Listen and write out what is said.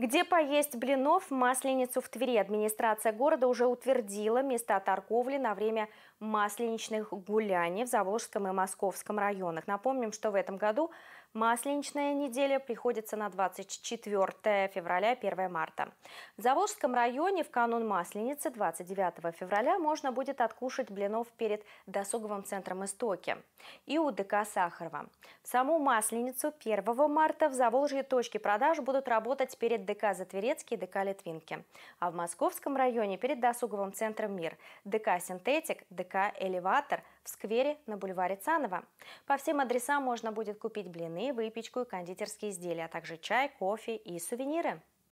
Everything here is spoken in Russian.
Где поесть блинов в Масленицу в Твери? Администрация города уже утвердила места торговли на время масленичных гуляний в Заволжском и Московском районах. Напомним, что в этом году масленичная неделя приходится на 24 февраля 1 марта. В Заволжском районе в канун Масленицы 29 февраля можно будет откушать блинов перед досуговым центром «Истоки» и у ДК «Сахарова». В саму Масленицу 1 марта в Заволжье точки продаж будут работать перед ДК «Затверецкий» и ДК «Литвинки». А в московском районе перед досуговым центром «Мир» ДК «Синтетик», ДК «Элеватор», в сквере на бульваре Цанова. По всем адресам можно будет купить блины, выпечку и кондитерские изделия, а также чай, кофе и сувениры.